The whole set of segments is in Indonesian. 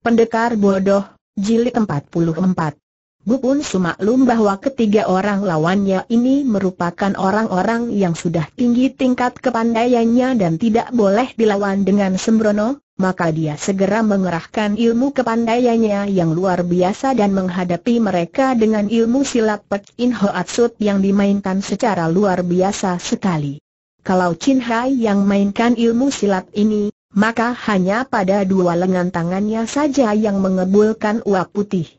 Pendekar Bodoh, Jilid 44 Bu pun sumaklum bahwa ketiga orang lawannya ini merupakan orang-orang yang sudah tinggi tingkat kepandaiannya dan tidak boleh dilawan dengan sembrono, maka dia segera mengerahkan ilmu kepandaiannya yang luar biasa dan menghadapi mereka dengan ilmu silat Pek In atsut yang dimainkan secara luar biasa sekali. Kalau Chin Hai yang mainkan ilmu silat ini, maka hanya pada dua lengan tangannya saja yang mengebulkan uap putih.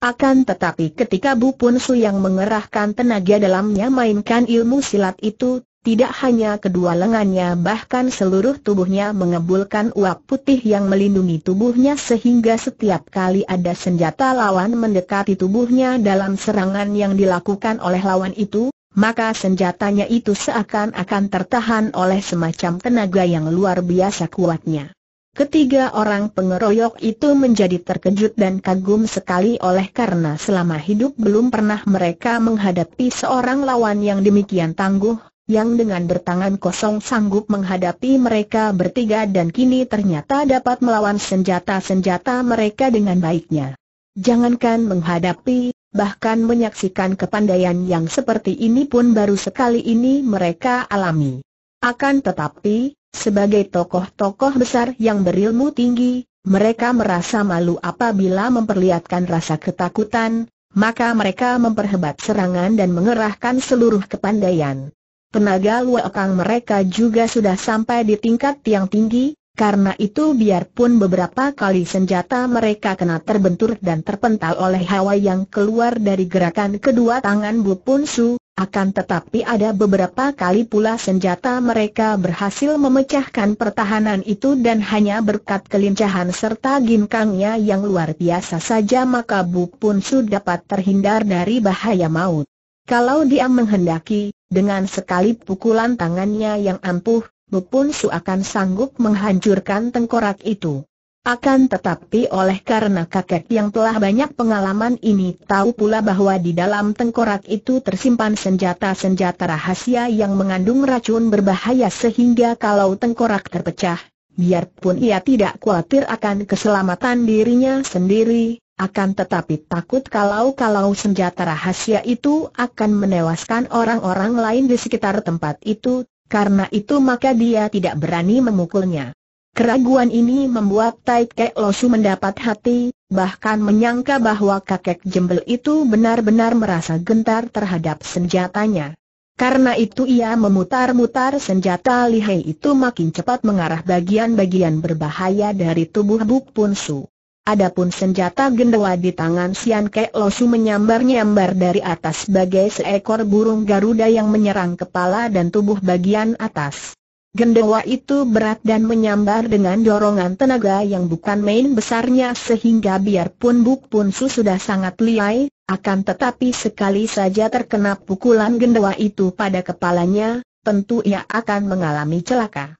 Akan tetapi ketika Bu Pun Su yang mengerahkan tenaga dalamnya mainkan ilmu silat itu, tidak hanya kedua lengannya bahkan seluruh tubuhnya mengebulkan uap putih yang melindungi tubuhnya sehingga setiap kali ada senjata lawan mendekati tubuhnya dalam serangan yang dilakukan oleh lawan itu, maka senjatanya itu seakan-akan tertahan oleh semacam tenaga yang luar biasa kuatnya. Ketiga orang pengeroyok itu menjadi terkejut dan kagum sekali oleh karena selama hidup belum pernah mereka menghadapi seorang lawan yang demikian tangguh, yang dengan bertangan kosong sanggup menghadapi mereka bertiga dan kini ternyata dapat melawan senjata-senjata mereka dengan baiknya. Jangankan menghadapi, bahkan menyaksikan kepandaian yang seperti ini pun baru sekali ini mereka alami. Akan tetapi, sebagai tokoh-tokoh besar yang berilmu tinggi, mereka merasa malu apabila memperlihatkan rasa ketakutan, maka mereka memperhebat serangan dan mengerahkan seluruh kepandaian. Tenaga luakang mereka juga sudah sampai di tingkat yang tinggi, karena itu biarpun beberapa kali senjata mereka kena terbentur dan terpental oleh hawa yang keluar dari gerakan kedua tangan Bu Pun Su, akan tetapi ada beberapa kali pula senjata mereka berhasil memecahkan pertahanan itu dan hanya berkat kelincahan serta ginkangnya yang luar biasa saja maka Bu Pun Su dapat terhindar dari bahaya maut. Kalau dia menghendaki, dengan sekali pukulan tangannya yang ampuh, Bupun Su akan sanggup menghancurkan tengkorak itu. Akan tetapi oleh karena kakek yang telah banyak pengalaman ini tahu pula bahwa di dalam tengkorak itu tersimpan senjata-senjata rahasia yang mengandung racun berbahaya sehingga kalau tengkorak terpecah, biarpun ia tidak khawatir akan keselamatan dirinya sendiri, akan tetapi takut kalau-kalau senjata rahasia itu akan menewaskan orang-orang lain di sekitar tempat itu, karena itu maka dia tidak berani memukulnya. Keraguan ini membuat Tai Kek Losu mendapat hati, bahkan menyangka bahwa kakek jembel itu benar-benar merasa gentar terhadap senjatanya. Karena itu ia memutar-mutar senjata lihai itu makin cepat mengarah bagian-bagian berbahaya dari tubuh Buk Punsu. Adapun senjata gendawa di tangan Sian Kek Losu menyambar-nyambar dari atas sebagai seekor burung Garuda yang menyerang kepala dan tubuh bagian atas. Gendawa itu berat dan menyambar dengan dorongan tenaga yang bukan main besarnya sehingga biarpun Buk Pun Su sudah sangat liai, akan tetapi sekali saja terkena pukulan gendawa itu pada kepalanya, tentu ia akan mengalami celaka.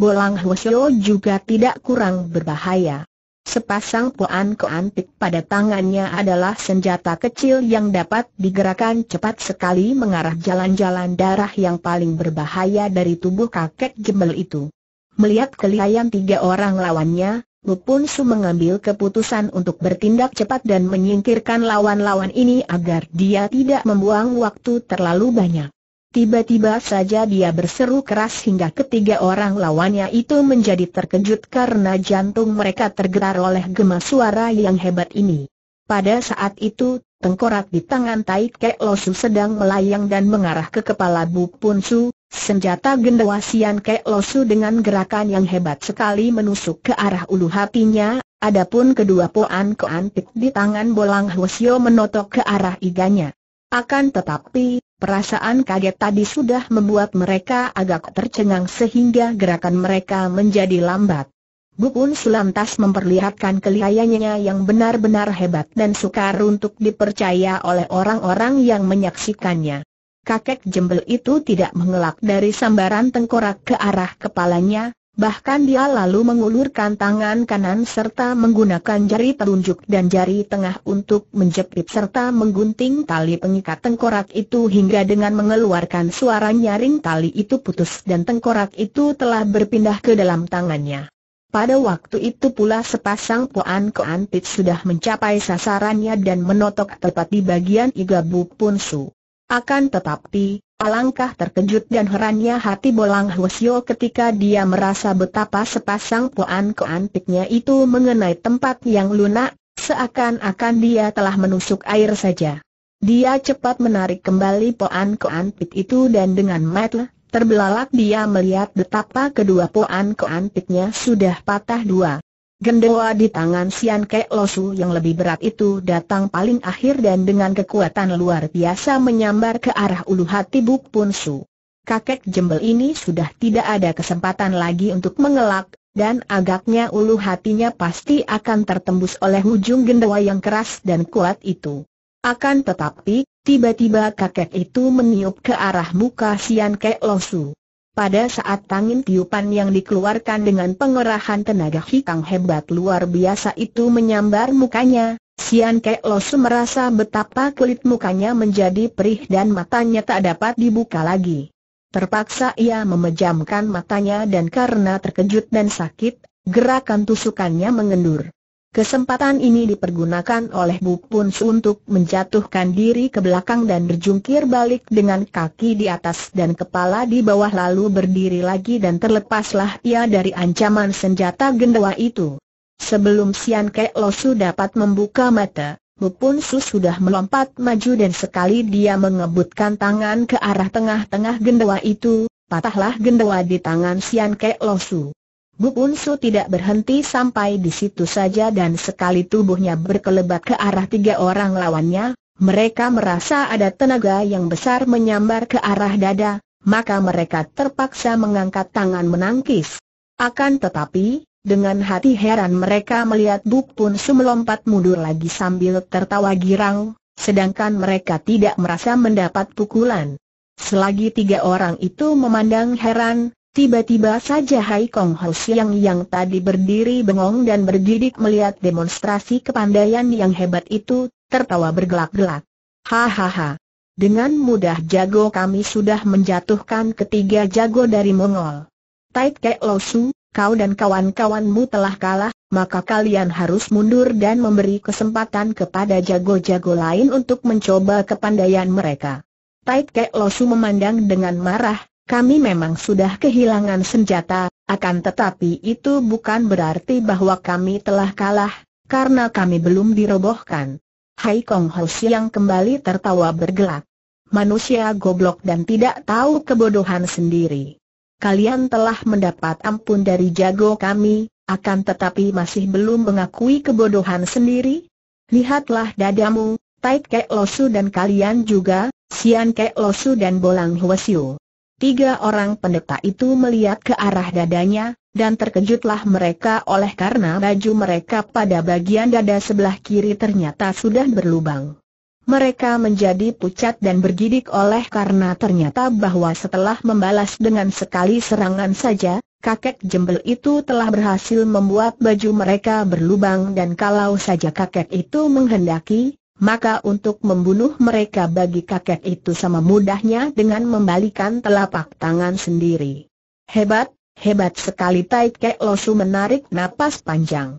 Bolang Hwasyo juga tidak kurang berbahaya. Sepasang poan keantik pada tangannya adalah senjata kecil yang dapat digerakkan cepat sekali mengarah jalan-jalan darah yang paling berbahaya dari tubuh kakek jembel itu. Melihat kelihayan tiga orang lawannya, Lupun Su mengambil keputusan untuk bertindak cepat dan menyingkirkan lawan-lawan ini agar dia tidak membuang waktu terlalu banyak. Tiba-tiba saja dia berseru keras hingga ketiga orang lawannya itu menjadi terkejut karena jantung mereka tergerak oleh gemas suara yang hebat ini. Pada saat itu, tengkorak di tangan Tai Kek Losu sedang melayang dan mengarah ke kepala Bu Pun Su, senjata gendawasian Kek Losu dengan gerakan yang hebat sekali menusuk ke arah ulu hatinya, adapun kedua poan keantik di tangan bolang Hwasyo menotok ke arah iganya. Akan tetapi, Perasaan kaget tadi sudah membuat mereka agak tercengang sehingga gerakan mereka menjadi lambat. pun Sulantas memperlihatkan kelihayanya yang benar-benar hebat dan sukar untuk dipercaya oleh orang-orang yang menyaksikannya. Kakek jembel itu tidak mengelak dari sambaran tengkorak ke arah kepalanya, Bahkan dia lalu mengulurkan tangan kanan serta menggunakan jari telunjuk dan jari tengah untuk menjepit serta menggunting tali pengikat tengkorak itu hingga dengan mengeluarkan suara nyaring tali itu putus dan tengkorak itu telah berpindah ke dalam tangannya. Pada waktu itu pula sepasang poan keantit sudah mencapai sasarannya dan menotok tepat di bagian Igabu Punsu. Akan tetapi, Alangkah terkejut dan herannya hati Bolang Hwasyo ketika dia merasa betapa sepasang poan keantiknya itu mengenai tempat yang lunak, seakan-akan dia telah menusuk air saja. Dia cepat menarik kembali poan keantik itu dan dengan metel, terbelalak dia melihat betapa kedua poan keantiknya sudah patah dua. Gendewa di tangan Sian Kek Losu yang lebih berat itu datang paling akhir dan dengan kekuatan luar biasa menyambar ke arah ulu hati Buk Pun Su. Kakek jembel ini sudah tidak ada kesempatan lagi untuk mengelak, dan agaknya ulu hatinya pasti akan tertembus oleh ujung gendewa yang keras dan kuat itu. Akan tetapi, tiba-tiba kakek itu meniup ke arah muka Sian Kek Losu. Pada saat tangin tiupan yang dikeluarkan dengan pengerahan tenaga hikang hebat luar biasa itu menyambar mukanya, Sian Kek Losu merasa betapa kulit mukanya menjadi perih dan matanya tak dapat dibuka lagi. Terpaksa ia memejamkan matanya dan karena terkejut dan sakit, gerakan tusukannya mengendur. Kesempatan ini dipergunakan oleh Bu Punsu untuk menjatuhkan diri ke belakang dan berjungkir balik dengan kaki di atas dan kepala di bawah lalu berdiri lagi dan terlepaslah ia dari ancaman senjata gendawa itu. Sebelum Sian Kek Losu dapat membuka mata, Bu Punsu sudah melompat maju dan sekali dia mengebutkan tangan ke arah tengah-tengah gendawa itu, patahlah gendawa di tangan Sian Kek Losu. Bu Unsu tidak berhenti sampai di situ saja dan sekali tubuhnya berkelebat ke arah tiga orang lawannya, mereka merasa ada tenaga yang besar menyambar ke arah dada, maka mereka terpaksa mengangkat tangan menangkis. Akan tetapi, dengan hati heran mereka melihat Buk Unsu melompat mundur lagi sambil tertawa girang, sedangkan mereka tidak merasa mendapat pukulan. Selagi tiga orang itu memandang heran, Tiba-tiba saja Hai Kong Ho Siang yang tadi berdiri bengong dan berdidik melihat demonstrasi kepandaian yang hebat itu, tertawa bergelak-gelak. Hahaha. Dengan mudah jago kami sudah menjatuhkan ketiga jago dari Mongol. Tai Kek Su, kau dan kawan-kawanmu telah kalah, maka kalian harus mundur dan memberi kesempatan kepada jago-jago lain untuk mencoba kepandaian mereka. Tai Kek Su memandang dengan marah, kami memang sudah kehilangan senjata, akan tetapi itu bukan berarti bahwa kami telah kalah, karena kami belum dirobohkan. Hai Kong Ho yang kembali tertawa bergelak. Manusia goblok dan tidak tahu kebodohan sendiri. Kalian telah mendapat ampun dari jago kami, akan tetapi masih belum mengakui kebodohan sendiri? Lihatlah dadamu, Tai Kek Losu dan kalian juga, Sian Kek Losu dan Bolang Hwasyu. Tiga orang pendeta itu melihat ke arah dadanya, dan terkejutlah mereka oleh karena baju mereka pada bagian dada sebelah kiri ternyata sudah berlubang. Mereka menjadi pucat dan bergidik oleh karena ternyata bahwa setelah membalas dengan sekali serangan saja, kakek jembel itu telah berhasil membuat baju mereka berlubang dan kalau saja kakek itu menghendaki, maka untuk membunuh mereka bagi kakek itu sama mudahnya dengan membalikan telapak tangan sendiri. Hebat, hebat sekali Tai Kek Losu menarik napas panjang.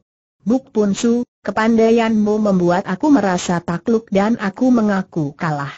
Buk Pun Su, kepandaianmu membuat aku merasa takluk dan aku mengaku kalah.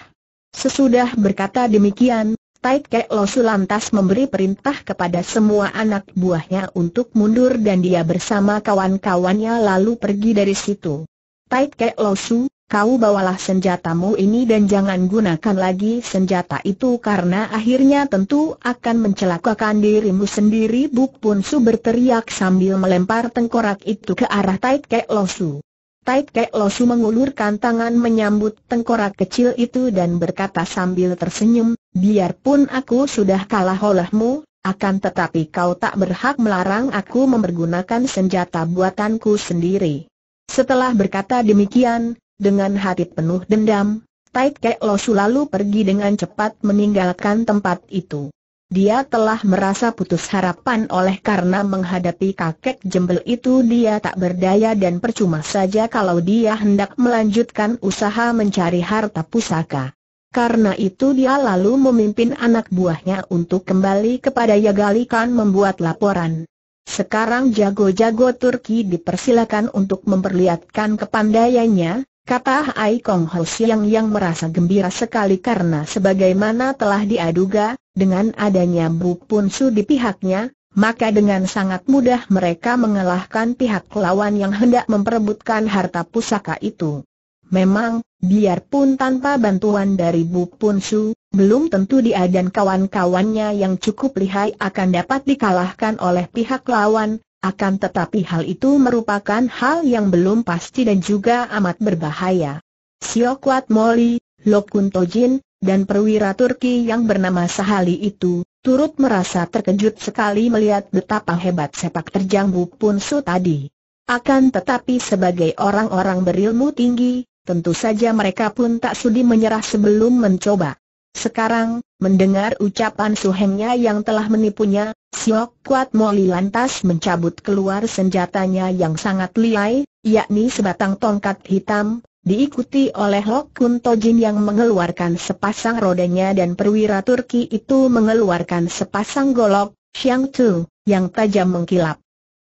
Sesudah berkata demikian, Tai Kek Losu lantas memberi perintah kepada semua anak buahnya untuk mundur dan dia bersama kawan-kawannya lalu pergi dari situ. Tai Kek Losu, Kau bawalah senjatamu ini dan jangan gunakan lagi senjata itu karena akhirnya tentu akan mencelakakan dirimu sendiri Buk Pun Su berteriak sambil melempar tengkorak itu ke arah Tai Kek Losu. Tai Kek Losu mengulurkan tangan menyambut tengkorak kecil itu dan berkata sambil tersenyum, biarpun aku sudah kalah olehmu, akan tetapi kau tak berhak melarang aku mempergunakan senjata buatanku sendiri. Setelah berkata demikian, dengan hati penuh dendam, Tai Kek Losu lalu pergi dengan cepat meninggalkan tempat itu. Dia telah merasa putus harapan oleh karena menghadapi kakek jembel itu dia tak berdaya dan percuma saja kalau dia hendak melanjutkan usaha mencari harta pusaka. Karena itu dia lalu memimpin anak buahnya untuk kembali kepada Yagalikan membuat laporan. Sekarang jago-jago Turki dipersilakan untuk memperlihatkan kepandaiannya, Kata Ai Kong Ho Siang yang merasa gembira sekali karena sebagaimana telah diaduga, dengan adanya Bu Pun Su di pihaknya, maka dengan sangat mudah mereka mengalahkan pihak lawan yang hendak memperebutkan harta pusaka itu. Memang, biarpun tanpa bantuan dari Bu Pun Su, belum tentu dia dan kawan-kawannya yang cukup lihai akan dapat dikalahkan oleh pihak lawan, akan tetapi hal itu merupakan hal yang belum pasti dan juga amat berbahaya. Siokwat Moli, Lokun Tojin, dan perwira Turki yang bernama Sahali itu, turut merasa terkejut sekali melihat betapa hebat sepak terjang Bu Punsu tadi. Akan tetapi sebagai orang-orang berilmu tinggi, tentu saja mereka pun tak sudi menyerah sebelum mencoba. Sekarang, mendengar ucapan Suhengnya yang telah menipunya, Siok Kuat Moli lantas mencabut keluar senjatanya yang sangat liai, yakni sebatang tongkat hitam, diikuti oleh Lok Kun Tojin yang mengeluarkan sepasang rodanya dan perwira Turki itu mengeluarkan sepasang golok, Xiang Tu, yang tajam mengkilap.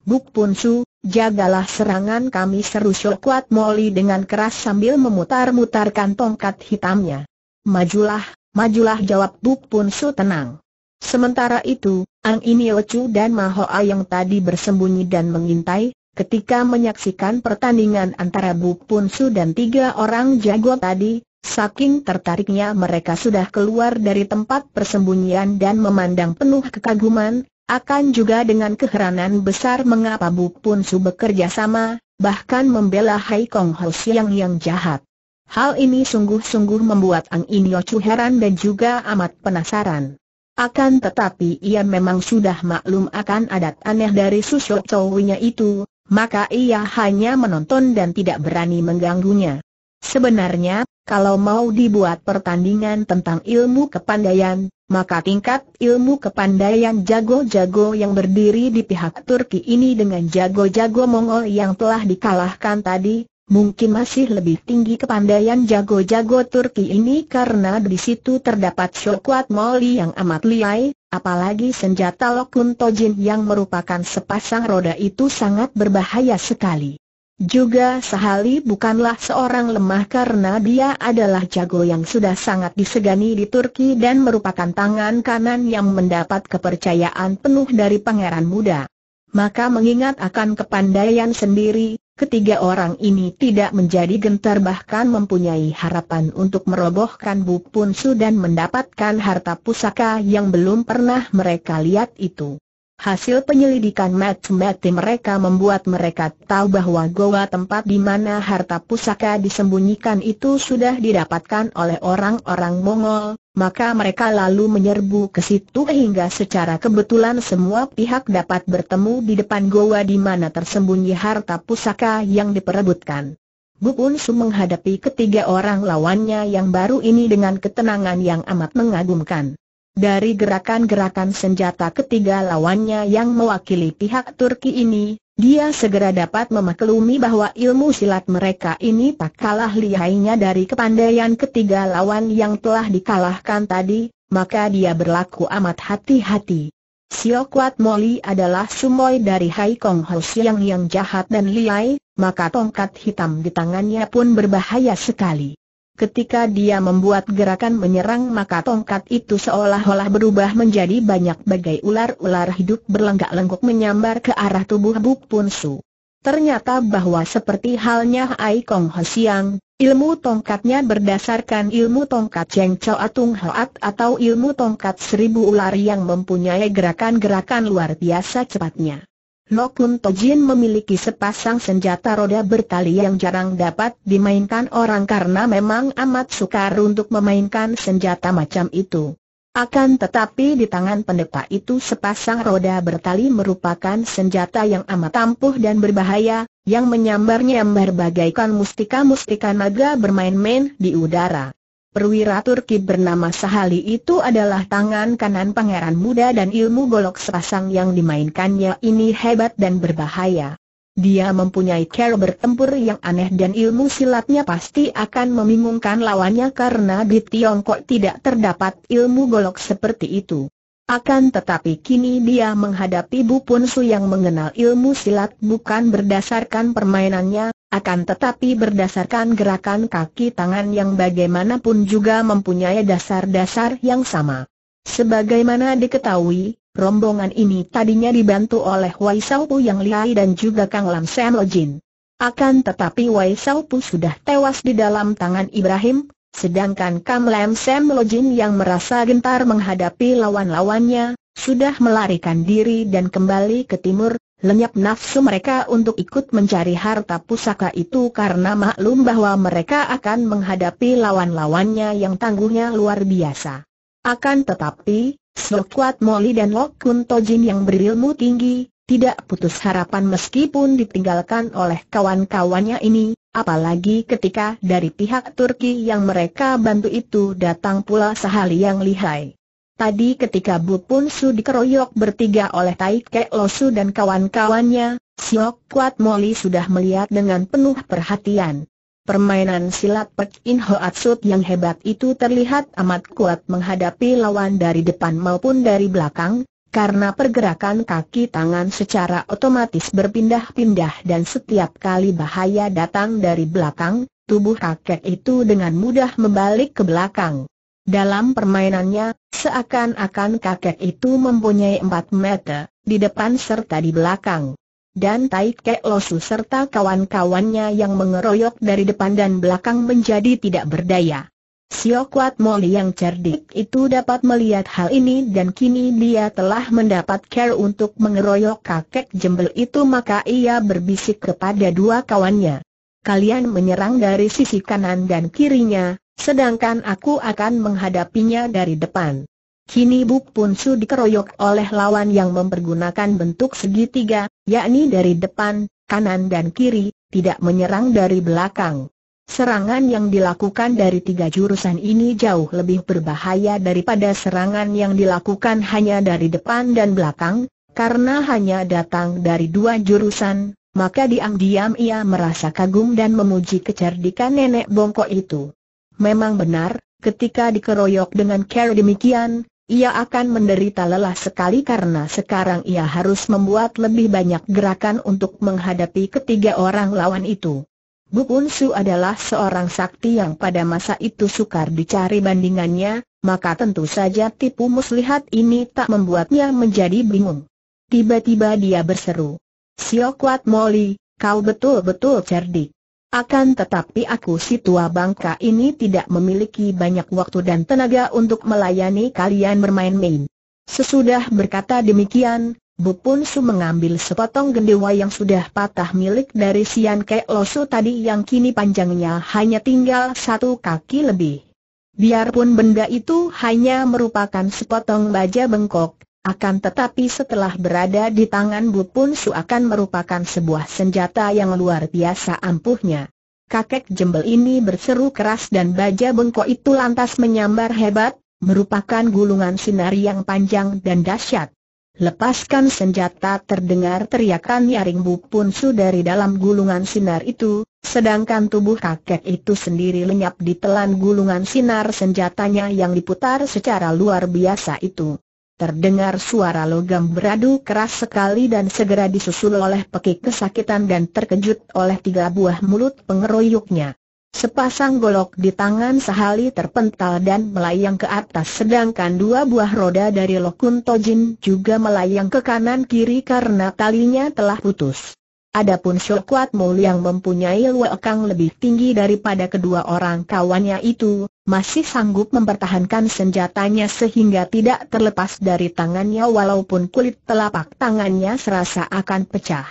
Buk Pun Su, jagalah serangan kami seru Kuat Moli dengan keras sambil memutar-mutarkan tongkat hitamnya. Majulah, Majulah jawab Buk Pun Su tenang. Sementara itu, Ang Inio Chu dan Mahoa yang tadi bersembunyi dan mengintai, ketika menyaksikan pertandingan antara Buk Pun Su dan tiga orang jago tadi, saking tertariknya mereka sudah keluar dari tempat persembunyian dan memandang penuh kekaguman, akan juga dengan keheranan besar mengapa buk Pun Su bekerja sama, bahkan membela Hai Kong Ho Siang yang jahat. Hal ini sungguh-sungguh membuat Ang Inyo Chu heran dan juga amat penasaran. Akan tetapi ia memang sudah maklum akan adat aneh dari Susyo Chowinya itu, maka ia hanya menonton dan tidak berani mengganggunya. Sebenarnya, kalau mau dibuat pertandingan tentang ilmu kepandaian, maka tingkat ilmu kepandaian jago-jago yang berdiri di pihak Turki ini dengan jago-jago Mongol yang telah dikalahkan tadi, Mungkin masih lebih tinggi kepandaian jago-jago Turki ini karena di situ terdapat Shokwat Moli yang amat liai, apalagi senjata Lokun Tojin yang merupakan sepasang roda itu sangat berbahaya sekali. Juga Sahali bukanlah seorang lemah karena dia adalah jago yang sudah sangat disegani di Turki dan merupakan tangan kanan yang mendapat kepercayaan penuh dari pangeran muda. Maka mengingat akan kepandaian sendiri, Ketiga orang ini tidak menjadi gentar bahkan mempunyai harapan untuk merobohkan Bu Pun dan mendapatkan harta pusaka yang belum pernah mereka lihat itu. Hasil penyelidikan mati-mati mereka membuat mereka tahu bahwa goa tempat di mana harta pusaka disembunyikan itu sudah didapatkan oleh orang-orang Mongol, maka mereka lalu menyerbu ke situ hingga secara kebetulan semua pihak dapat bertemu di depan goa di mana tersembunyi harta pusaka yang diperebutkan. Bu Unsu menghadapi ketiga orang lawannya yang baru ini dengan ketenangan yang amat mengagumkan. Dari gerakan-gerakan senjata ketiga lawannya yang mewakili pihak Turki ini, dia segera dapat memaklumi bahwa ilmu silat mereka ini tak kalah lihainya dari kepandaian ketiga lawan yang telah dikalahkan tadi, maka dia berlaku amat hati-hati. Sio Moli adalah sumoy dari Hai Kong Ho Siang yang jahat dan lihai, maka tongkat hitam di tangannya pun berbahaya sekali. Ketika dia membuat gerakan menyerang maka tongkat itu seolah-olah berubah menjadi banyak bagai ular-ular hidup berlenggak-lenggok menyambar ke arah tubuh Buk Pun Su. Ternyata bahwa seperti halnya Ai Kong Ho Siang, ilmu tongkatnya berdasarkan ilmu tongkat Cheng Chao Atung Hoat atau ilmu tongkat seribu ular yang mempunyai gerakan-gerakan luar biasa cepatnya. Lokun Tojin memiliki sepasang senjata roda bertali yang jarang dapat dimainkan orang karena memang amat sukar untuk memainkan senjata macam itu. Akan tetapi di tangan pendeta itu sepasang roda bertali merupakan senjata yang amat ampuh dan berbahaya, yang menyambar-nyambar bagaikan mustika-mustika naga bermain-main di udara perwira Turki bernama Sahali itu adalah tangan kanan pangeran muda dan ilmu golok sepasang yang dimainkannya ini hebat dan berbahaya. Dia mempunyai cara bertempur yang aneh dan ilmu silatnya pasti akan membingungkan lawannya karena di Tiongkok tidak terdapat ilmu golok seperti itu. Akan tetapi kini dia menghadapi Bu Punsu yang mengenal ilmu silat bukan berdasarkan permainannya, akan tetapi berdasarkan gerakan kaki tangan yang bagaimanapun juga mempunyai dasar-dasar yang sama. Sebagaimana diketahui, rombongan ini tadinya dibantu oleh Wai Pu yang lihai dan juga Kang Lam Sam Lojin. Akan tetapi Wai Pu sudah tewas di dalam tangan Ibrahim, sedangkan Kang Lam Sam Lojin yang merasa gentar menghadapi lawan-lawannya, sudah melarikan diri dan kembali ke timur, lenyap nafsu mereka untuk ikut mencari harta pusaka itu karena maklum bahwa mereka akan menghadapi lawan-lawannya yang tangguhnya luar biasa. Akan tetapi, Sokwat Moli dan Lok Kun Tojin yang berilmu tinggi, tidak putus harapan meskipun ditinggalkan oleh kawan-kawannya ini, apalagi ketika dari pihak Turki yang mereka bantu itu datang pula sahali yang lihai. Tadi ketika Bu Pun Su dikeroyok bertiga oleh Tai Kek Losu dan kawan-kawannya, Siok Kuat Moli sudah melihat dengan penuh perhatian. Permainan silat Pek In Hoat Sut yang hebat itu terlihat amat kuat menghadapi lawan dari depan maupun dari belakang, karena pergerakan kaki tangan secara otomatis berpindah-pindah dan setiap kali bahaya datang dari belakang, tubuh kakek itu dengan mudah membalik ke belakang. Dalam permainannya, seakan-akan kakek itu mempunyai empat mata, di depan serta di belakang. Dan Taik Kek Losu serta kawan-kawannya yang mengeroyok dari depan dan belakang menjadi tidak berdaya. Sio Moli yang cerdik itu dapat melihat hal ini dan kini dia telah mendapat care untuk mengeroyok kakek jembel itu maka ia berbisik kepada dua kawannya. Kalian menyerang dari sisi kanan dan kirinya, Sedangkan aku akan menghadapinya dari depan. Kini Buk Pun Su dikeroyok oleh lawan yang mempergunakan bentuk segitiga, yakni dari depan, kanan dan kiri, tidak menyerang dari belakang. Serangan yang dilakukan dari tiga jurusan ini jauh lebih berbahaya daripada serangan yang dilakukan hanya dari depan dan belakang, karena hanya datang dari dua jurusan, maka diam-diam ia merasa kagum dan memuji kecerdikan nenek bongkok itu. Memang benar, ketika dikeroyok dengan care demikian, ia akan menderita lelah sekali karena sekarang ia harus membuat lebih banyak gerakan untuk menghadapi ketiga orang lawan itu. Bu Unsu adalah seorang sakti yang pada masa itu sukar dicari bandingannya, maka tentu saja tipu muslihat ini tak membuatnya menjadi bingung. Tiba-tiba dia berseru, Siokwat Molly, kau betul-betul cerdik. Akan tetapi aku si tua bangka ini tidak memiliki banyak waktu dan tenaga untuk melayani kalian bermain-main. Sesudah berkata demikian, Bu Pun Su mengambil sepotong gendewa yang sudah patah milik dari Sian Kek Losu tadi yang kini panjangnya hanya tinggal satu kaki lebih. Biarpun benda itu hanya merupakan sepotong baja bengkok, akan tetapi setelah berada di tangan Bu Pun Su akan merupakan sebuah senjata yang luar biasa ampuhnya. Kakek jembel ini berseru keras dan baja bengkok itu lantas menyambar hebat, merupakan gulungan sinar yang panjang dan dahsyat. Lepaskan senjata terdengar teriakan nyaring Bu Pun Su dari dalam gulungan sinar itu, sedangkan tubuh kakek itu sendiri lenyap di telan gulungan sinar senjatanya yang diputar secara luar biasa itu. Terdengar suara logam beradu keras sekali dan segera disusul oleh pekik kesakitan dan terkejut oleh tiga buah mulut pengeroyoknya. Sepasang golok di tangan sehali terpental dan melayang ke atas sedangkan dua buah roda dari Lokun Tojin juga melayang ke kanan kiri karena talinya telah putus. Adapun Shok Kuat Mul yang mempunyai luekang lebih tinggi daripada kedua orang kawannya itu, masih sanggup mempertahankan senjatanya sehingga tidak terlepas dari tangannya walaupun kulit telapak tangannya serasa akan pecah.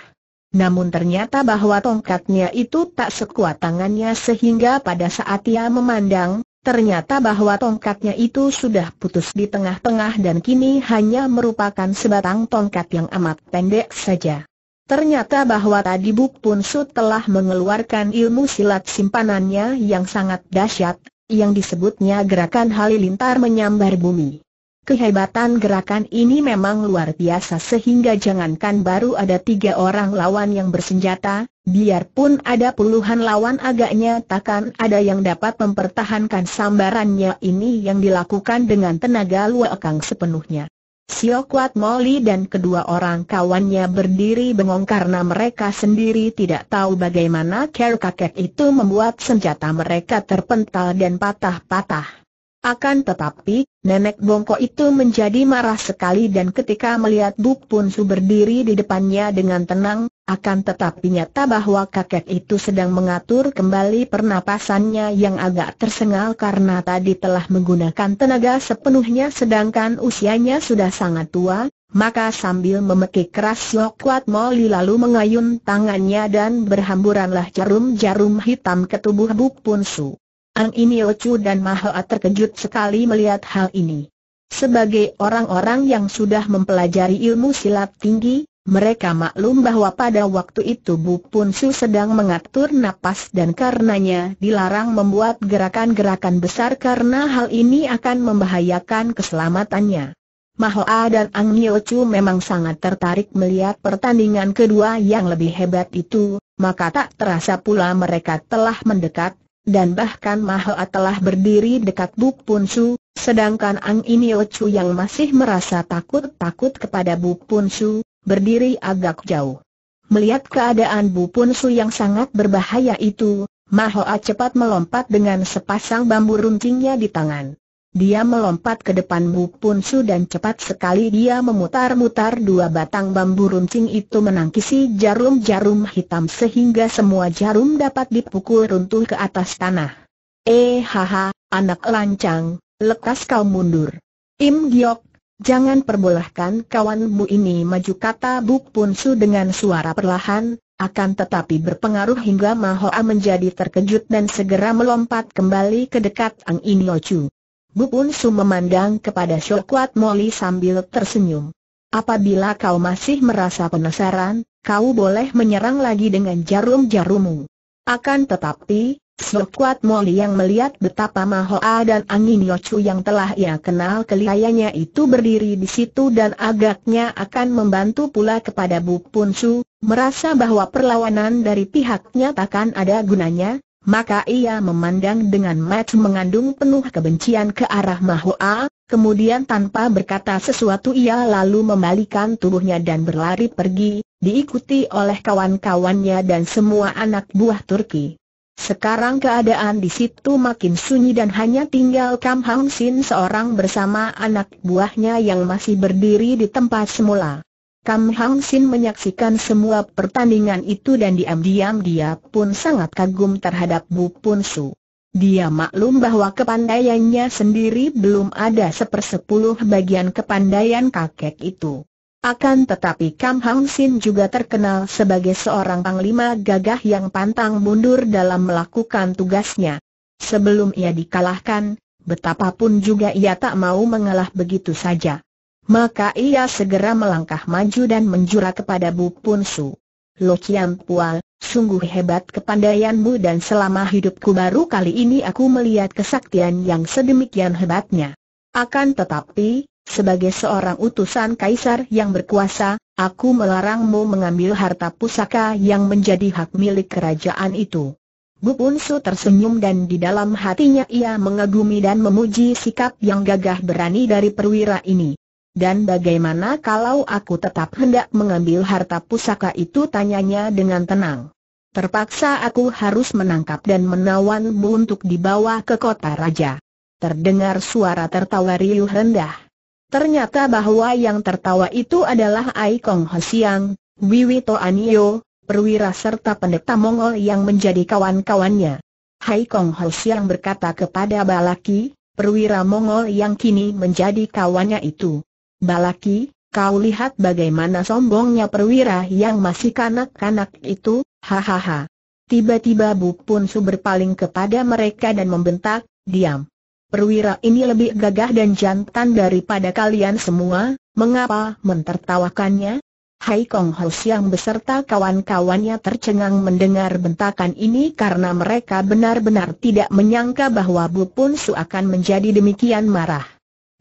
Namun ternyata bahwa tongkatnya itu tak sekuat tangannya sehingga pada saat ia memandang, ternyata bahwa tongkatnya itu sudah putus di tengah-tengah dan kini hanya merupakan sebatang tongkat yang amat pendek saja. Ternyata bahwa tadi Buk Pun Su telah mengeluarkan ilmu silat simpanannya yang sangat dahsyat, yang disebutnya gerakan halilintar menyambar bumi. Kehebatan gerakan ini memang luar biasa sehingga jangankan baru ada tiga orang lawan yang bersenjata, biarpun ada puluhan lawan agaknya takkan ada yang dapat mempertahankan sambarannya ini yang dilakukan dengan tenaga luakang sepenuhnya. Siokwat Molly dan kedua orang kawannya berdiri bengong karena mereka sendiri tidak tahu bagaimana ker kakek itu membuat senjata mereka terpental dan patah-patah. Akan tetapi, nenek bongko itu menjadi marah sekali dan ketika melihat Buk Punsu berdiri di depannya dengan tenang, akan tetapi nyata bahwa kakek itu sedang mengatur kembali pernapasannya yang agak tersengal karena tadi telah menggunakan tenaga sepenuhnya sedangkan usianya sudah sangat tua, maka sambil memekik keras Yokwat Kuat Moli lalu mengayun tangannya dan berhamburanlah jarum-jarum hitam ke tubuh Buk Pun Su. Ang iniochu dan Mahoa terkejut sekali melihat hal ini. Sebagai orang-orang yang sudah mempelajari ilmu silat tinggi, mereka maklum bahwa pada waktu itu Bu Pun Su sedang mengatur napas dan karenanya dilarang membuat gerakan-gerakan besar karena hal ini akan membahayakan keselamatannya. Mahoa dan Ang Chu memang sangat tertarik melihat pertandingan kedua yang lebih hebat itu, maka tak terasa pula mereka telah mendekat, dan bahkan Mahoa telah berdiri dekat Bu Pun Su, sedangkan Ang Chu yang masih merasa takut-takut kepada Bu Pun Su, berdiri agak jauh. Melihat keadaan Bu Pun Su yang sangat berbahaya itu, Mahoa cepat melompat dengan sepasang bambu runcingnya di tangan. Dia melompat ke depan Bu Pun Su dan cepat sekali dia memutar-mutar dua batang bambu runcing itu menangkisi jarum-jarum hitam sehingga semua jarum dapat dipukul runtuh ke atas tanah. Eh haha, anak lancang, lekas kau mundur. Im Giok Jangan perbolehkan kawanmu ini maju kata Buk Pun Su dengan suara perlahan, akan tetapi berpengaruh hingga Mahoa menjadi terkejut dan segera melompat kembali ke dekat Ang Iniochu. Buk Pun Su memandang kepada Shokuat Moli sambil tersenyum. Apabila kau masih merasa penasaran, kau boleh menyerang lagi dengan jarum-jarummu. Akan tetapi, So Moli yang melihat betapa Mahoa dan Angin Yocu yang telah ia kenal keliayanya itu berdiri di situ dan agaknya akan membantu pula kepada Bu Pun Su, merasa bahwa perlawanan dari pihaknya takkan ada gunanya, maka ia memandang dengan mata mengandung penuh kebencian ke arah Mahoa, kemudian tanpa berkata sesuatu ia lalu membalikan tubuhnya dan berlari pergi, diikuti oleh kawan-kawannya dan semua anak buah Turki. Sekarang keadaan di situ makin sunyi dan hanya tinggal Kam Hang Sin seorang bersama anak buahnya yang masih berdiri di tempat semula. Kam Hang Sin menyaksikan semua pertandingan itu dan diam-diam dia pun sangat kagum terhadap Bu Pun Su. Dia maklum bahwa kepandaiannya sendiri belum ada sepersepuluh bagian kepandaian kakek itu. Akan tetapi Kam Hang Sin juga terkenal sebagai seorang panglima gagah yang pantang mundur dalam melakukan tugasnya. Sebelum ia dikalahkan, betapapun juga ia tak mau mengalah begitu saja. Maka ia segera melangkah maju dan menjura kepada Bu Pun Su. Lo Chiam Pual, sungguh hebat kepandaianmu dan selama hidupku baru kali ini aku melihat kesaktian yang sedemikian hebatnya. Akan tetapi, sebagai seorang utusan kaisar yang berkuasa, aku melarangmu mengambil harta pusaka yang menjadi hak milik kerajaan itu. Bu Punsu tersenyum dan di dalam hatinya ia mengagumi dan memuji sikap yang gagah berani dari perwira ini. Dan bagaimana kalau aku tetap hendak mengambil harta pusaka itu tanyanya dengan tenang. Terpaksa aku harus menangkap dan menawanmu untuk dibawa ke kota raja. Terdengar suara tertawa riuh rendah. Ternyata bahwa yang tertawa itu adalah Ai Kong Ho Siang, Wiwito Anio, perwira serta pendeta Mongol yang menjadi kawan-kawannya. Hai Kong Ho Siang berkata kepada Balaki, perwira Mongol yang kini menjadi kawannya itu. Balaki, kau lihat bagaimana sombongnya perwira yang masih kanak-kanak itu, hahaha. Tiba-tiba Bu Pun Su berpaling kepada mereka dan membentak, diam perwira ini lebih gagah dan jantan daripada kalian semua, mengapa mentertawakannya? Hai Kong Ho yang beserta kawan-kawannya tercengang mendengar bentakan ini karena mereka benar-benar tidak menyangka bahwa Bu Pun Su akan menjadi demikian marah.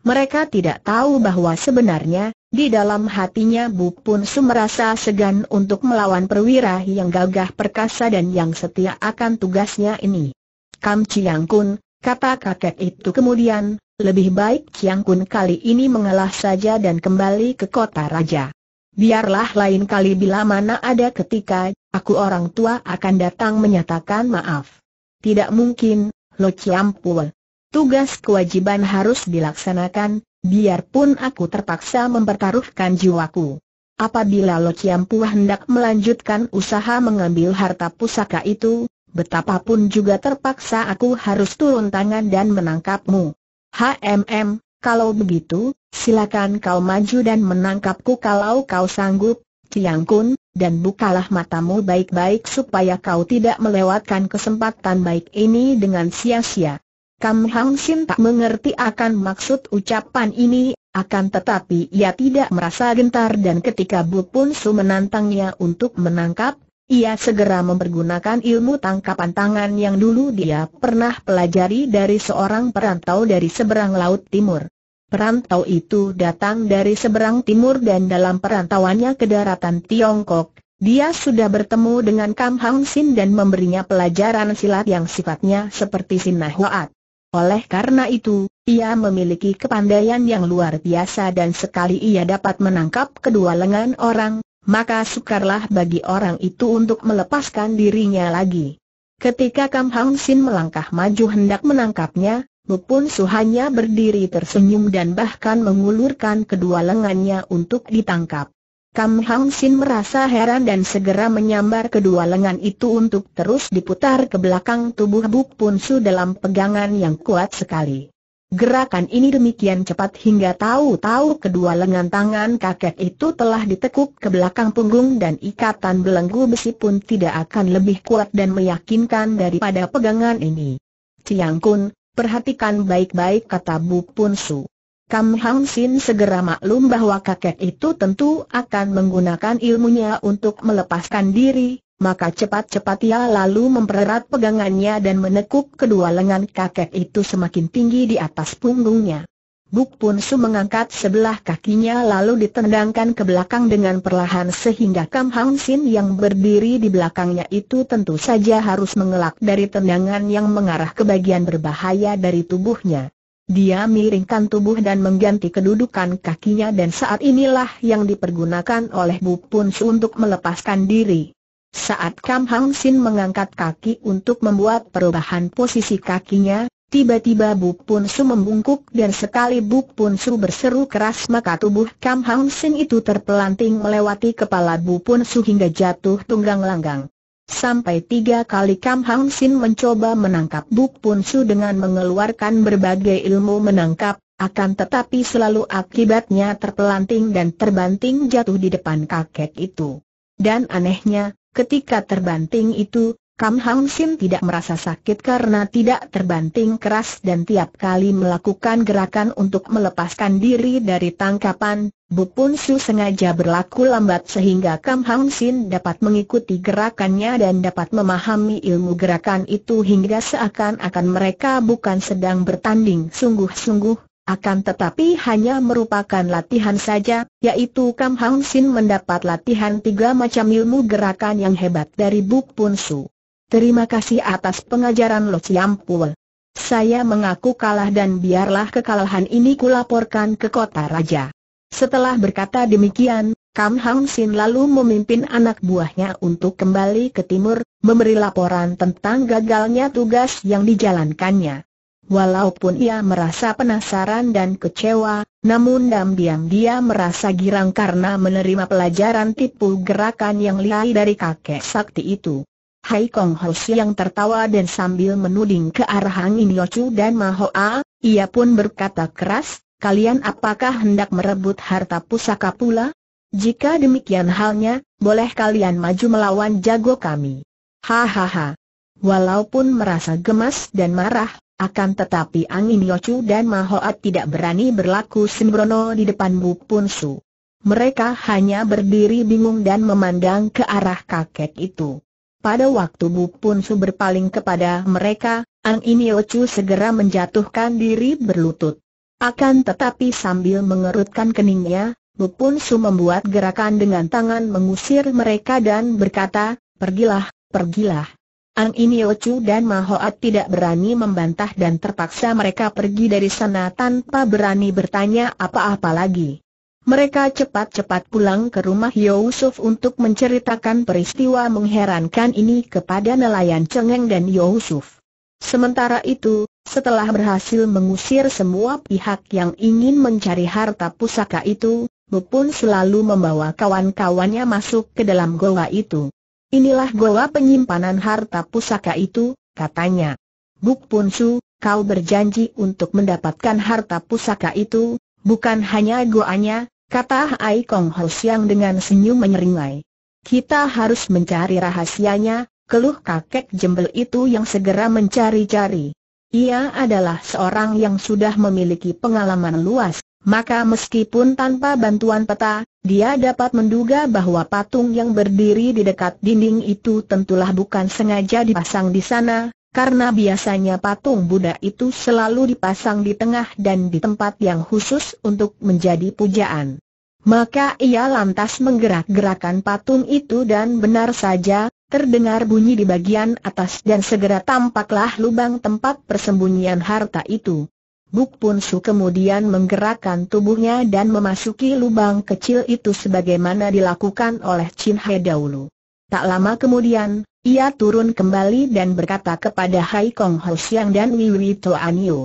Mereka tidak tahu bahwa sebenarnya, di dalam hatinya Bu Pun Su merasa segan untuk melawan perwira yang gagah perkasa dan yang setia akan tugasnya ini. Kam Chiang Kun, Kata kakek itu kemudian, lebih baik Chiang Kun kali ini mengalah saja dan kembali ke kota raja. Biarlah lain kali bila mana ada ketika, aku orang tua akan datang menyatakan maaf. Tidak mungkin, Lo Ciampul. Tugas kewajiban harus dilaksanakan, biarpun aku terpaksa mempertaruhkan jiwaku. Apabila Lo Ciampu hendak melanjutkan usaha mengambil harta pusaka itu, betapapun juga terpaksa aku harus turun tangan dan menangkapmu. HMM, kalau begitu, silakan kau maju dan menangkapku kalau kau sanggup, Tiang Kun, dan bukalah matamu baik-baik supaya kau tidak melewatkan kesempatan baik ini dengan sia-sia. Kam Hang Sin tak mengerti akan maksud ucapan ini, akan tetapi ia tidak merasa gentar dan ketika Bu Pun Su menantangnya untuk menangkap, ia segera mempergunakan ilmu tangkapan tangan yang dulu dia pernah pelajari dari seorang perantau dari seberang laut timur. Perantau itu datang dari seberang timur dan dalam perantauannya ke daratan Tiongkok, dia sudah bertemu dengan Kam Hang Sin dan memberinya pelajaran silat yang sifatnya seperti sinahuat. Oleh karena itu, ia memiliki kepandaian yang luar biasa dan sekali ia dapat menangkap kedua lengan orang, maka sukarlah bagi orang itu untuk melepaskan dirinya lagi. Ketika Kam Hang Sin melangkah maju hendak menangkapnya, Bupun hanya berdiri tersenyum dan bahkan mengulurkan kedua lengannya untuk ditangkap. Kam Hang Sin merasa heran dan segera menyambar kedua lengan itu untuk terus diputar ke belakang tubuh Bupun Su dalam pegangan yang kuat sekali. Gerakan ini demikian cepat hingga tahu-tahu kedua lengan tangan kakek itu telah ditekuk ke belakang punggung dan ikatan belenggu besi pun tidak akan lebih kuat dan meyakinkan daripada pegangan ini. Tiang Kun, perhatikan baik-baik kata Bu Pun Su. Kam Hang Sin segera maklum bahwa kakek itu tentu akan menggunakan ilmunya untuk melepaskan diri, maka cepat-cepat ia lalu mempererat pegangannya dan menekuk kedua lengan kakek itu semakin tinggi di atas punggungnya. Buk Pun Su mengangkat sebelah kakinya lalu ditendangkan ke belakang dengan perlahan sehingga Kam Hang Sin yang berdiri di belakangnya itu tentu saja harus mengelak dari tendangan yang mengarah ke bagian berbahaya dari tubuhnya. Dia miringkan tubuh dan mengganti kedudukan kakinya dan saat inilah yang dipergunakan oleh Buk Pun Su untuk melepaskan diri. Saat Kam Hang Sin mengangkat kaki untuk membuat perubahan posisi kakinya, tiba-tiba Bu Pun Su membungkuk dan sekali Bu Pun Su berseru keras maka tubuh Kam Hang Sin itu terpelanting melewati kepala Bu Pun Su hingga jatuh tunggang langgang. Sampai tiga kali Kam Hang Sin mencoba menangkap Bu Pun Su dengan mengeluarkan berbagai ilmu menangkap, akan tetapi selalu akibatnya terpelanting dan terbanting jatuh di depan kakek itu. Dan anehnya, Ketika terbanting itu, Kam Hang Sin tidak merasa sakit karena tidak terbanting keras dan tiap kali melakukan gerakan untuk melepaskan diri dari tangkapan, Bu Pun Su sengaja berlaku lambat sehingga Kam Hang Sin dapat mengikuti gerakannya dan dapat memahami ilmu gerakan itu hingga seakan-akan mereka bukan sedang bertanding sungguh-sungguh, akan tetapi hanya merupakan latihan saja, yaitu Kam Hang Sin mendapat latihan tiga macam ilmu gerakan yang hebat dari Buk Pun Su. Terima kasih atas pengajaran Lo Siam Pul. Saya mengaku kalah dan biarlah kekalahan ini kulaporkan ke kota raja. Setelah berkata demikian, Kam Hang Sin lalu memimpin anak buahnya untuk kembali ke timur, memberi laporan tentang gagalnya tugas yang dijalankannya. Walaupun ia merasa penasaran dan kecewa, namun diam-diam dia merasa girang karena menerima pelajaran tipu gerakan yang lihai dari kakek sakti itu. Hai Kong Ho yang tertawa dan sambil menuding ke arah Angin Yochu dan Mahoa, ia pun berkata keras, kalian apakah hendak merebut harta pusaka pula? Jika demikian halnya, boleh kalian maju melawan jago kami. Hahaha. Walaupun merasa gemas dan marah, akan tetapi Angin Yocu dan Mahoat tidak berani berlaku sembrono di depan Bu Punsu. Mereka hanya berdiri bingung dan memandang ke arah kakek itu. Pada waktu Bu Punsu berpaling kepada mereka, Angin Yocu segera menjatuhkan diri berlutut. Akan tetapi sambil mengerutkan keningnya, Bu Punsu membuat gerakan dengan tangan mengusir mereka dan berkata, pergilah, pergilah. Ang Inio Chu dan Mahoat tidak berani membantah dan terpaksa mereka pergi dari sana tanpa berani bertanya apa-apa lagi. Mereka cepat-cepat pulang ke rumah Yusuf untuk menceritakan peristiwa mengherankan ini kepada nelayan Cengeng dan Yusuf. Sementara itu, setelah berhasil mengusir semua pihak yang ingin mencari harta pusaka itu, Bu selalu membawa kawan-kawannya masuk ke dalam goa itu. Inilah goa penyimpanan harta pusaka itu, katanya. Buk Pun Su, kau berjanji untuk mendapatkan harta pusaka itu, bukan hanya goanya, kata Hai Kong Ho Siang dengan senyum menyeringai. Kita harus mencari rahasianya, keluh kakek jembel itu yang segera mencari-cari. Ia adalah seorang yang sudah memiliki pengalaman luas, maka meskipun tanpa bantuan peta, dia dapat menduga bahwa patung yang berdiri di dekat dinding itu tentulah bukan sengaja dipasang di sana, karena biasanya patung Buddha itu selalu dipasang di tengah dan di tempat yang khusus untuk menjadi pujaan. Maka ia lantas menggerak-gerakan patung itu dan benar saja, terdengar bunyi di bagian atas dan segera tampaklah lubang tempat persembunyian harta itu. Buk Pun Su kemudian menggerakkan tubuhnya dan memasuki lubang kecil itu sebagaimana dilakukan oleh Chin Hai dahulu. Tak lama kemudian, ia turun kembali dan berkata kepada Hai Kong Ho Siang dan Wiwi An Yu.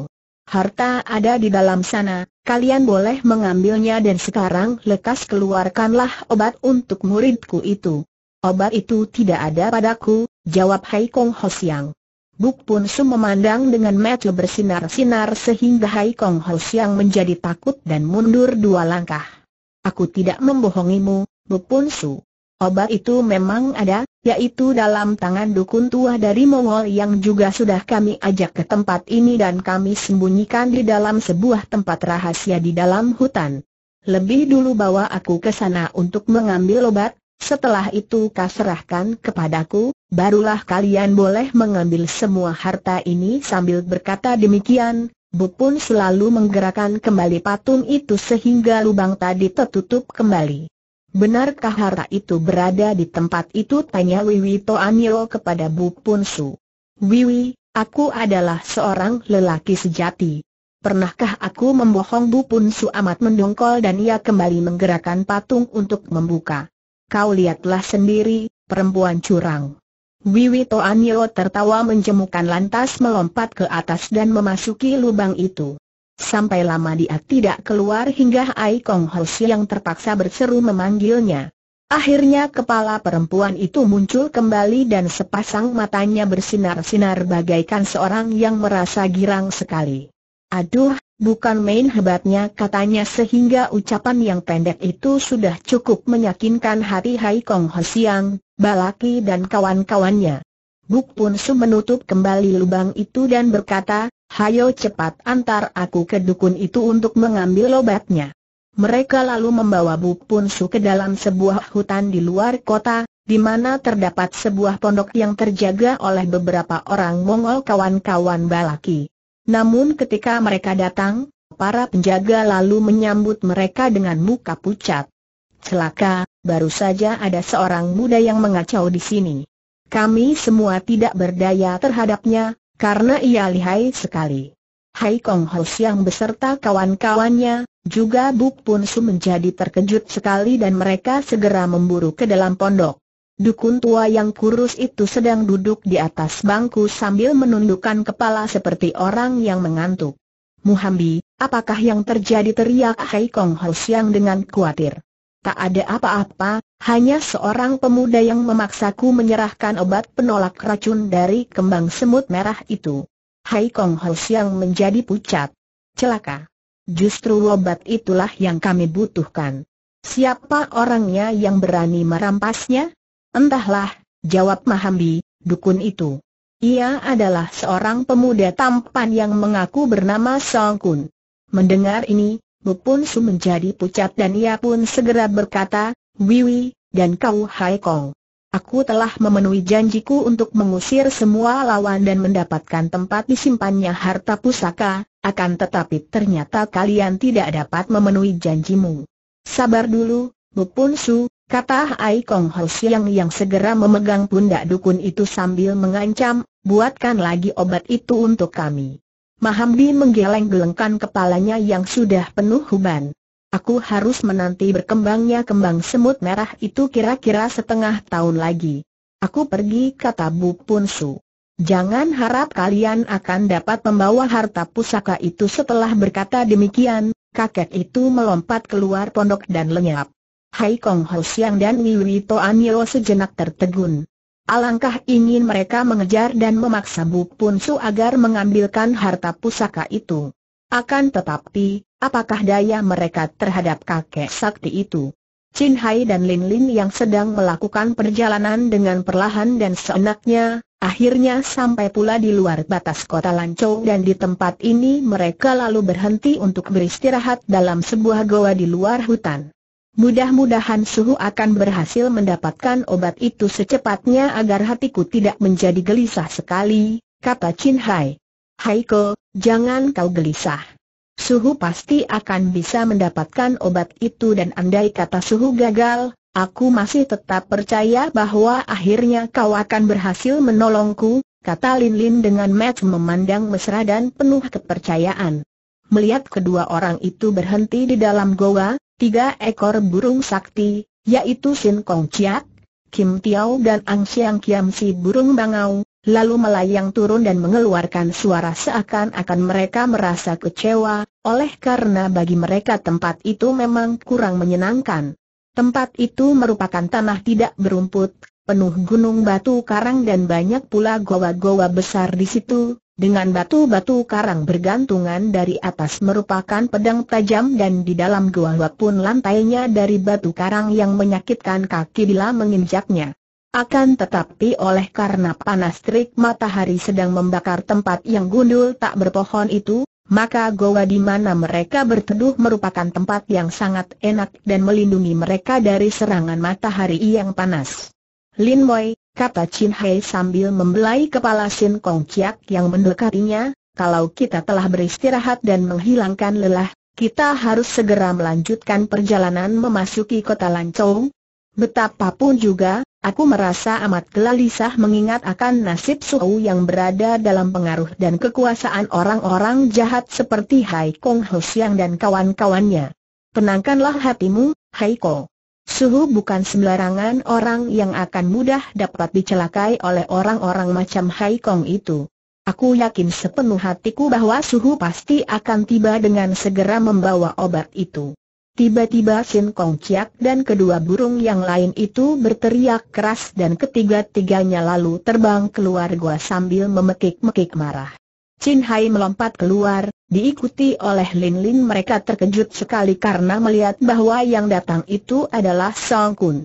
Harta ada di dalam sana, kalian boleh mengambilnya dan sekarang lekas keluarkanlah obat untuk muridku itu. Obat itu tidak ada padaku, jawab Hai Kong Ho Siang. Buk Pun Su memandang dengan mata bersinar-sinar sehingga Hai Kong Ho Siang menjadi takut dan mundur dua langkah. Aku tidak membohongimu, Buk Pun Su. Obat itu memang ada, yaitu dalam tangan dukun tua dari Mongol yang juga sudah kami ajak ke tempat ini dan kami sembunyikan di dalam sebuah tempat rahasia di dalam hutan. Lebih dulu bawa aku ke sana untuk mengambil obat, setelah itu kau serahkan kepadaku, barulah kalian boleh mengambil semua harta ini sambil berkata demikian. Bu pun selalu menggerakkan kembali patung itu sehingga lubang tadi tertutup kembali. Benarkah harta itu berada di tempat itu? Tanya Wiwi Toanio kepada Bu Pun Su. Wiwi, aku adalah seorang lelaki sejati. Pernahkah aku membohong Bu Pun Su amat mendongkol dan ia kembali menggerakkan patung untuk membuka Kau lihatlah sendiri, perempuan curang. Wiwi Toanyo tertawa menjemukan lantas melompat ke atas dan memasuki lubang itu. Sampai lama dia tidak keluar hingga Ai Kong Ho yang terpaksa berseru memanggilnya. Akhirnya kepala perempuan itu muncul kembali dan sepasang matanya bersinar-sinar bagaikan seorang yang merasa girang sekali. Aduh, Bukan main hebatnya katanya sehingga ucapan yang pendek itu sudah cukup meyakinkan hati Hai Kong Ho Siang, Balaki dan kawan-kawannya. Buk Pun Su menutup kembali lubang itu dan berkata, Hayo cepat antar aku ke dukun itu untuk mengambil obatnya. Mereka lalu membawa Buk Pun Su ke dalam sebuah hutan di luar kota, di mana terdapat sebuah pondok yang terjaga oleh beberapa orang Mongol kawan-kawan Balaki. Namun ketika mereka datang, para penjaga lalu menyambut mereka dengan muka pucat. Celaka, baru saja ada seorang muda yang mengacau di sini. Kami semua tidak berdaya terhadapnya, karena ia lihai sekali. Hai Kong Ho yang beserta kawan-kawannya, juga Buk Pun Su menjadi terkejut sekali dan mereka segera memburu ke dalam pondok. Dukun tua yang kurus itu sedang duduk di atas bangku sambil menundukkan kepala seperti orang yang mengantuk. Muhambi, apakah yang terjadi teriak Hai Kong Ho Siang dengan khawatir. Tak ada apa-apa, hanya seorang pemuda yang memaksaku menyerahkan obat penolak racun dari kembang semut merah itu. Hai Kong Ho Siang menjadi pucat. Celaka. Justru obat itulah yang kami butuhkan. Siapa orangnya yang berani merampasnya? Entahlah, jawab Mahambi, dukun itu. Ia adalah seorang pemuda tampan yang mengaku bernama Song Kun. Mendengar ini, Bupun Su menjadi pucat dan ia pun segera berkata, Wiwi, dan kau Hai Kong. Aku telah memenuhi janjiku untuk mengusir semua lawan dan mendapatkan tempat disimpannya harta pusaka, akan tetapi ternyata kalian tidak dapat memenuhi janjimu. Sabar dulu, Bupun Su, Kata Ai Kong Ho Siang yang segera memegang pundak dukun itu sambil mengancam, buatkan lagi obat itu untuk kami. Mahamdi menggeleng-gelengkan kepalanya yang sudah penuh huban. Aku harus menanti berkembangnya kembang semut merah itu kira-kira setengah tahun lagi. Aku pergi kata Bu Punsu. Jangan harap kalian akan dapat membawa harta pusaka itu setelah berkata demikian, kakek itu melompat keluar pondok dan lenyap. Hai Kong Ho Siang dan Wiwi Anio sejenak tertegun. Alangkah ingin mereka mengejar dan memaksa Bu Pun Su agar mengambilkan harta pusaka itu. Akan tetapi, apakah daya mereka terhadap kakek sakti itu? Chin Hai dan Lin Lin yang sedang melakukan perjalanan dengan perlahan dan seenaknya, akhirnya sampai pula di luar batas kota Lancou dan di tempat ini mereka lalu berhenti untuk beristirahat dalam sebuah goa di luar hutan. Mudah-mudahan Suhu akan berhasil mendapatkan obat itu secepatnya agar hatiku tidak menjadi gelisah sekali, kata Chin Hai. Haiko, jangan kau gelisah. Suhu pasti akan bisa mendapatkan obat itu dan andai kata Suhu gagal, aku masih tetap percaya bahwa akhirnya kau akan berhasil menolongku, kata Lin Lin dengan mat memandang mesra dan penuh kepercayaan. Melihat kedua orang itu berhenti di dalam goa, tiga ekor burung sakti, yaitu Sin Kong Chiak, Kim Tiao dan Ang Siang Kiam si burung bangau, lalu melayang turun dan mengeluarkan suara seakan-akan mereka merasa kecewa, oleh karena bagi mereka tempat itu memang kurang menyenangkan. Tempat itu merupakan tanah tidak berumput, penuh gunung batu karang dan banyak pula goa-goa besar di situ, dengan batu-batu karang bergantungan dari atas merupakan pedang tajam dan di dalam gua pun lantainya dari batu karang yang menyakitkan kaki bila menginjaknya. Akan tetapi oleh karena panas terik matahari sedang membakar tempat yang gundul tak berpohon itu, maka goa di mana mereka berteduh merupakan tempat yang sangat enak dan melindungi mereka dari serangan matahari yang panas. Lin Wei kata Chin Hai sambil membelai kepala Sin Kong Chiak yang mendekatinya, kalau kita telah beristirahat dan menghilangkan lelah, kita harus segera melanjutkan perjalanan memasuki kota Lancou. Betapapun juga, aku merasa amat gelisah mengingat akan nasib Suhu yang berada dalam pengaruh dan kekuasaan orang-orang jahat seperti Hai Kong Ho Siang dan kawan-kawannya. Tenangkanlah hatimu, Hai Kong. Suhu bukan sembarangan orang yang akan mudah dapat dicelakai oleh orang-orang macam Hai Kong itu. Aku yakin sepenuh hatiku bahwa Suhu pasti akan tiba dengan segera membawa obat itu. Tiba-tiba Sin Kong Chiak dan kedua burung yang lain itu berteriak keras dan ketiga-tiganya lalu terbang keluar gua sambil memekik-mekik marah. Chin Hai melompat keluar, diikuti oleh Lin Lin mereka terkejut sekali karena melihat bahwa yang datang itu adalah Song Kun.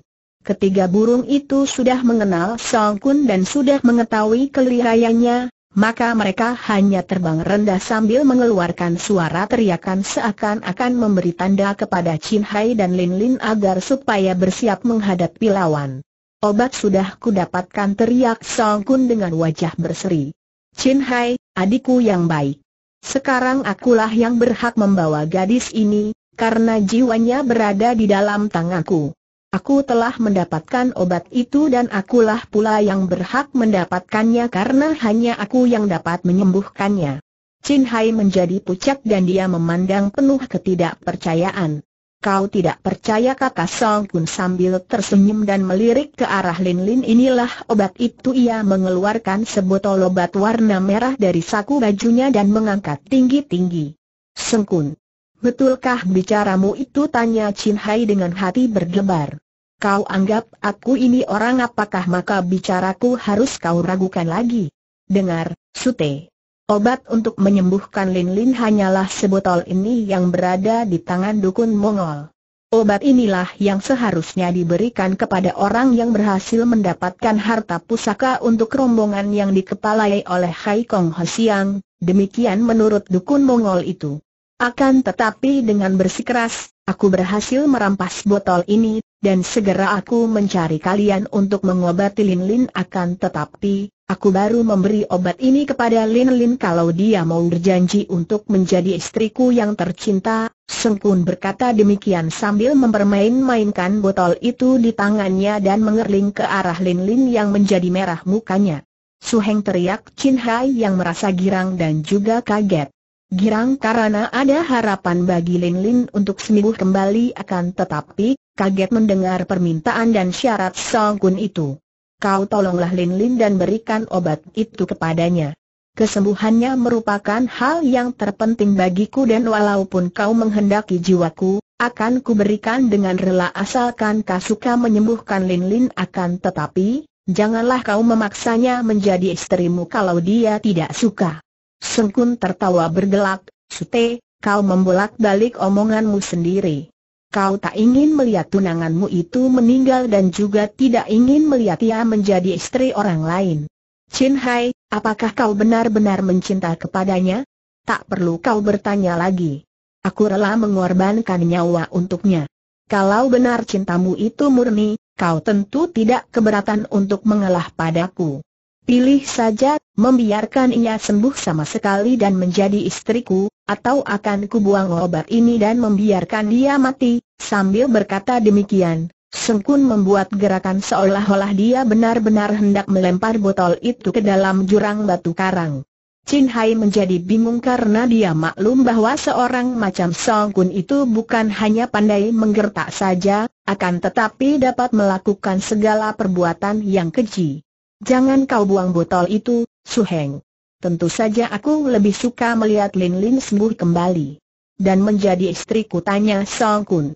Ketiga burung itu sudah mengenal Song Kun dan sudah mengetahui kelihayanya, maka mereka hanya terbang rendah sambil mengeluarkan suara teriakan seakan-akan memberi tanda kepada Chin Hai dan Lin Lin agar supaya bersiap menghadapi lawan. Obat sudah kudapatkan teriak Song Kun dengan wajah berseri. Chin Hai, adikku yang baik. Sekarang akulah yang berhak membawa gadis ini, karena jiwanya berada di dalam tanganku. Aku telah mendapatkan obat itu dan akulah pula yang berhak mendapatkannya karena hanya aku yang dapat menyembuhkannya. Chin Hai menjadi pucat dan dia memandang penuh ketidakpercayaan. Kau tidak percaya kata Song Kun sambil tersenyum dan melirik ke arah Lin Lin inilah obat itu ia mengeluarkan sebotol obat warna merah dari saku bajunya dan mengangkat tinggi-tinggi. Song Kun, betulkah bicaramu itu tanya Chin Hai dengan hati berdebar. Kau anggap aku ini orang apakah maka bicaraku harus kau ragukan lagi? Dengar, Sute. Obat untuk menyembuhkan Lin Lin hanyalah sebotol ini yang berada di tangan dukun Mongol. Obat inilah yang seharusnya diberikan kepada orang yang berhasil mendapatkan harta pusaka untuk rombongan yang dikepalai oleh Hai Kong Hsiang, demikian menurut dukun Mongol itu. Akan tetapi dengan bersikeras, aku berhasil merampas botol ini, dan segera aku mencari kalian untuk mengobati Lin Lin akan tetapi, Aku baru memberi obat ini kepada Lin Lin kalau dia mau berjanji untuk menjadi istriku yang tercinta, Kun berkata demikian sambil mempermain-mainkan botol itu di tangannya dan mengerling ke arah Lin Lin yang menjadi merah mukanya. Su Heng teriak Chin Hai yang merasa girang dan juga kaget. Girang karena ada harapan bagi Lin Lin untuk sembuh kembali akan tetapi, kaget mendengar permintaan dan syarat Song Kun itu kau tolonglah Lin Lin dan berikan obat itu kepadanya. Kesembuhannya merupakan hal yang terpenting bagiku dan walaupun kau menghendaki jiwaku, akan kuberikan dengan rela asalkan kau suka menyembuhkan Lin Lin akan tetapi, janganlah kau memaksanya menjadi istrimu kalau dia tidak suka. Sengkun tertawa bergelak, Sute, kau membolak-balik omonganmu sendiri. Kau tak ingin melihat tunanganmu itu meninggal dan juga tidak ingin melihat ia menjadi istri orang lain. Chin Hai, apakah kau benar-benar mencinta kepadanya? Tak perlu kau bertanya lagi. Aku rela mengorbankan nyawa untuknya. Kalau benar cintamu itu murni, kau tentu tidak keberatan untuk mengalah padaku. Pilih saja, membiarkan ia sembuh sama sekali dan menjadi istriku, atau akan kubuang obat ini dan membiarkan dia mati, sambil berkata demikian. Sengkun membuat gerakan seolah-olah dia benar-benar hendak melempar botol itu ke dalam jurang batu karang. Chin Hai menjadi bingung karena dia maklum bahwa seorang macam Song Kun itu bukan hanya pandai menggertak saja, akan tetapi dapat melakukan segala perbuatan yang keji. Jangan kau buang botol itu, Su Heng. Tentu saja aku lebih suka melihat Lin Lin sembuh kembali. Dan menjadi istri kutanya, Song Kun.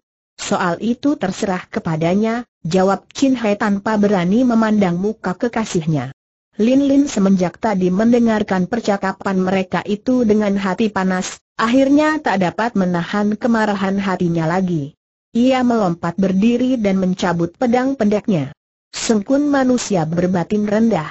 Soal itu terserah kepadanya, jawab Chin Hai tanpa berani memandang muka kekasihnya. Lin Lin semenjak tadi mendengarkan percakapan mereka itu dengan hati panas, akhirnya tak dapat menahan kemarahan hatinya lagi. Ia melompat berdiri dan mencabut pedang pendeknya. Sengkun manusia berbatin rendah.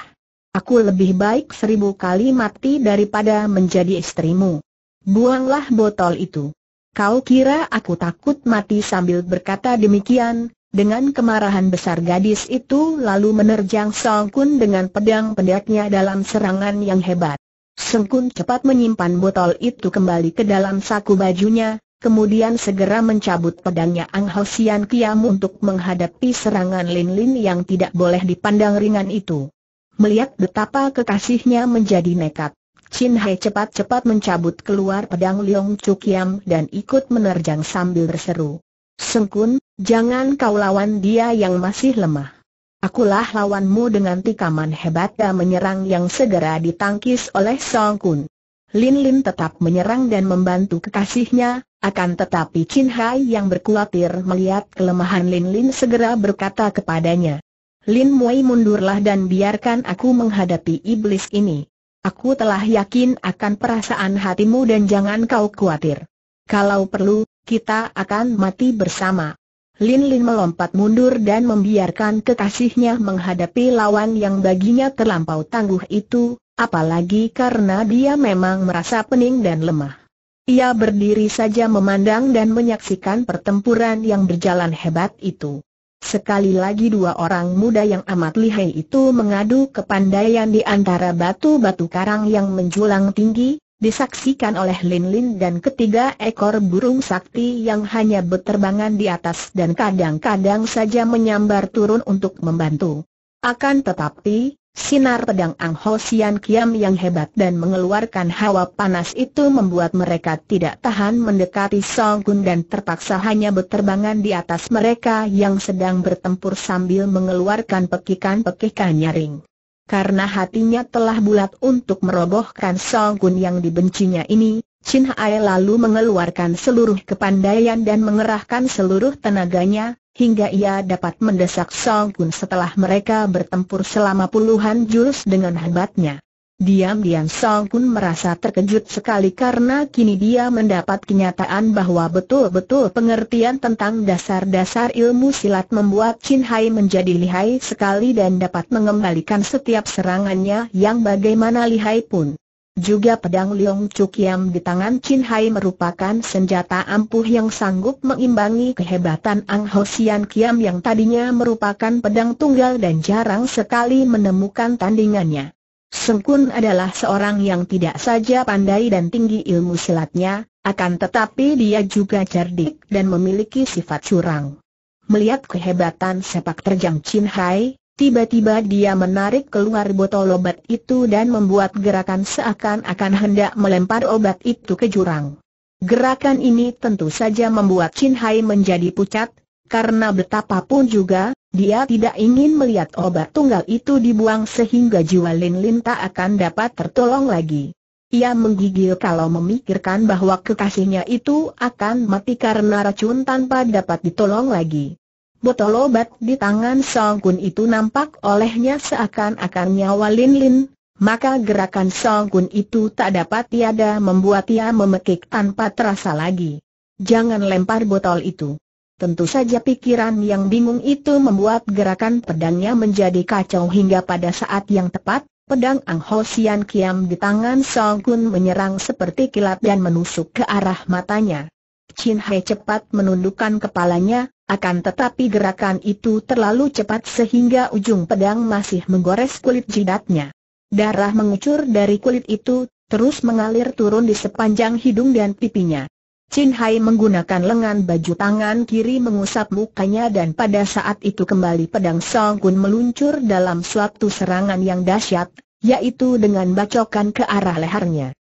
Aku lebih baik seribu kali mati daripada menjadi istrimu. Buanglah botol itu. Kau kira aku takut mati sambil berkata demikian, dengan kemarahan besar gadis itu lalu menerjang Songkun dengan pedang pendeknya dalam serangan yang hebat. Sengkun cepat menyimpan botol itu kembali ke dalam saku bajunya, kemudian segera mencabut pedangnya Ang Ho Sian Kiam untuk menghadapi serangan Lin Lin yang tidak boleh dipandang ringan itu. Melihat betapa kekasihnya menjadi nekat, Chin Hai cepat-cepat mencabut keluar pedang Leong Chu Kiam dan ikut menerjang sambil berseru. Sengkun, jangan kau lawan dia yang masih lemah. Akulah lawanmu dengan tikaman hebat dan menyerang yang segera ditangkis oleh Song Kun. Lin Lin tetap menyerang dan membantu kekasihnya, akan tetapi Chin Hai yang berkhawatir melihat kelemahan Lin Lin segera berkata kepadanya. Lin Mui mundurlah dan biarkan aku menghadapi iblis ini. Aku telah yakin akan perasaan hatimu dan jangan kau khawatir. Kalau perlu, kita akan mati bersama. Lin Lin melompat mundur dan membiarkan kekasihnya menghadapi lawan yang baginya terlampau tangguh itu, apalagi karena dia memang merasa pening dan lemah. Ia berdiri saja memandang dan menyaksikan pertempuran yang berjalan hebat itu. Sekali lagi dua orang muda yang amat lihai itu mengadu kepandaian di antara batu-batu karang yang menjulang tinggi, disaksikan oleh Lin Lin dan ketiga ekor burung sakti yang hanya berterbangan di atas dan kadang-kadang saja menyambar turun untuk membantu. Akan tetapi, Sinar pedang Ang Ho Sian Kiam yang hebat dan mengeluarkan hawa panas itu membuat mereka tidak tahan mendekati Song Kun dan terpaksa hanya berterbangan di atas mereka yang sedang bertempur sambil mengeluarkan pekikan-pekikan nyaring. Karena hatinya telah bulat untuk merobohkan Song Kun yang dibencinya ini, Chin Hai lalu mengeluarkan seluruh kepandaian dan mengerahkan seluruh tenaganya, hingga ia dapat mendesak Song Kun setelah mereka bertempur selama puluhan jurus dengan hebatnya. Diam-diam Song Kun merasa terkejut sekali karena kini dia mendapat kenyataan bahwa betul-betul pengertian tentang dasar-dasar ilmu silat membuat Chin Hai menjadi lihai sekali dan dapat mengembalikan setiap serangannya yang bagaimana lihai pun. Juga pedang Liong Cukiam di tangan Chin Hai merupakan senjata ampuh yang sanggup mengimbangi kehebatan Ang Ho Sian Kiam yang tadinya merupakan pedang tunggal dan jarang sekali menemukan tandingannya. Seng Kun adalah seorang yang tidak saja pandai dan tinggi ilmu silatnya, akan tetapi dia juga cerdik dan memiliki sifat curang. Melihat kehebatan sepak terjang Chin Hai, Tiba-tiba dia menarik keluar botol obat itu dan membuat gerakan seakan-akan hendak melempar obat itu ke jurang. Gerakan ini tentu saja membuat Chin Hai menjadi pucat, karena betapapun juga, dia tidak ingin melihat obat tunggal itu dibuang sehingga jiwa Lin Lin tak akan dapat tertolong lagi. Ia menggigil kalau memikirkan bahwa kekasihnya itu akan mati karena racun tanpa dapat ditolong lagi. Botol obat di tangan Song Kun itu nampak olehnya seakan-akan nyawa Lin Lin, maka gerakan Song Kun itu tak dapat tiada membuat ia memekik tanpa terasa lagi. Jangan lempar botol itu. Tentu saja pikiran yang bingung itu membuat gerakan pedangnya menjadi kacau hingga pada saat yang tepat, pedang Ang Ho Sian Kiam di tangan Song Kun menyerang seperti kilat dan menusuk ke arah matanya. Chin He cepat menundukkan kepalanya, akan tetapi gerakan itu terlalu cepat sehingga ujung pedang masih menggores kulit jidatnya. Darah mengucur dari kulit itu, terus mengalir turun di sepanjang hidung dan pipinya. Chin Hai menggunakan lengan baju tangan kiri mengusap mukanya dan pada saat itu kembali pedang Song Kun meluncur dalam suatu serangan yang dahsyat, yaitu dengan bacokan ke arah lehernya.